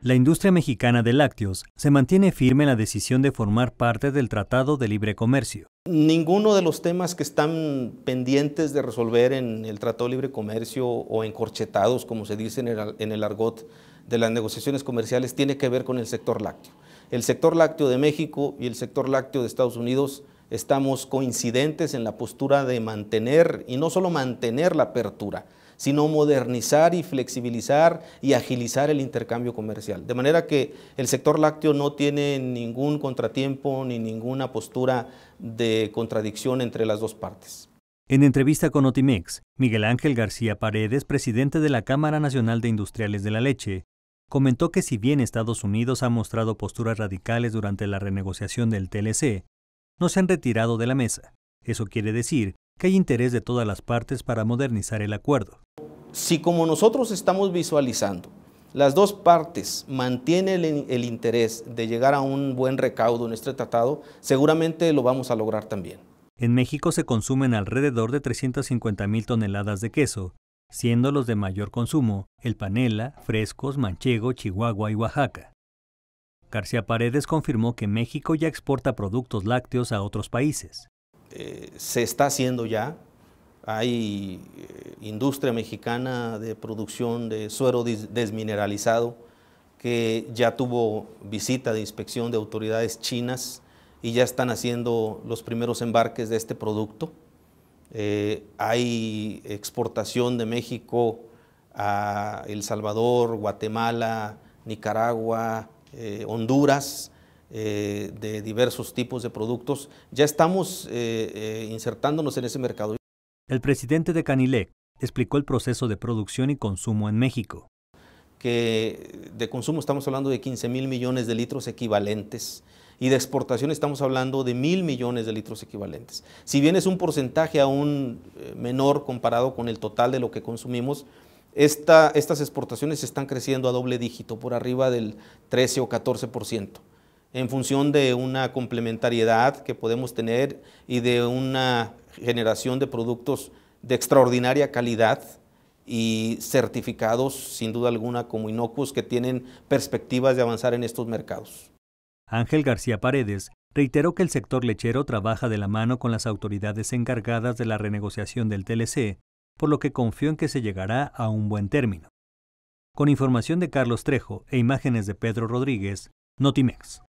La industria mexicana de lácteos se mantiene firme en la decisión de formar parte del Tratado de Libre Comercio. Ninguno de los temas que están pendientes de resolver en el Tratado de Libre Comercio o encorchetados, como se dice en el, argot de las negociaciones comerciales, tiene que ver con el sector lácteo. El sector lácteo de México y el sector lácteo de Estados Unidos estamos coincidentes en la postura de mantener, y no solo mantener la apertura, sino modernizar y flexibilizar y agilizar el intercambio comercial. De manera que el sector lácteo no tiene ningún contratiempo ni ninguna postura de contradicción entre las dos partes. En entrevista con Otimex, Miguel Ángel García Paredes, presidente de la Cámara Nacional de Industriales de la Leche, comentó que si bien Estados Unidos ha mostrado posturas radicales durante la renegociación del TLC, no se han retirado de la mesa. Eso quiere decir que hay interés de todas las partes para modernizar el acuerdo. Si como nosotros estamos visualizando, las dos partes mantienen el, interés de llegar a un buen recaudo en este tratado, seguramente lo vamos a lograr también. En México se consumen alrededor de 350 mil toneladas de queso, siendo los de mayor consumo el panela, frescos, manchego, Chihuahua y Oaxaca. García Paredes confirmó que México ya exporta productos lácteos a otros países. Eh, se está haciendo ya. Hay eh, industria mexicana de producción de suero desmineralizado que ya tuvo visita de inspección de autoridades chinas y ya están haciendo los primeros embarques de este producto. Eh, hay exportación de México a El Salvador, Guatemala, Nicaragua, Honduras eh, de diversos tipos de productos, ya estamos eh, eh, insertándonos en ese mercado. El presidente de Canilec explicó el proceso de producción y consumo en México. Que de consumo estamos hablando de 15 mil millones de litros equivalentes y de exportación estamos hablando de mil millones de litros equivalentes. Si bien es un porcentaje aún menor comparado con el total de lo que consumimos, estas exportaciones están creciendo a doble dígito, por arriba del 13 o 14% en función de una complementariedad que podemos tener y de una generación de productos de extraordinaria calidad y certificados sin duda alguna como inocuos que tienen perspectivas de avanzar en estos mercados. Ángel García Paredes reiteró que el sector lechero trabaja de la mano con las autoridades encargadas de la renegociación del TLC, por lo que confío en que se llegará a un buen término. Con información de Carlos Trejo e imágenes de Pedro Rodríguez, Notimex.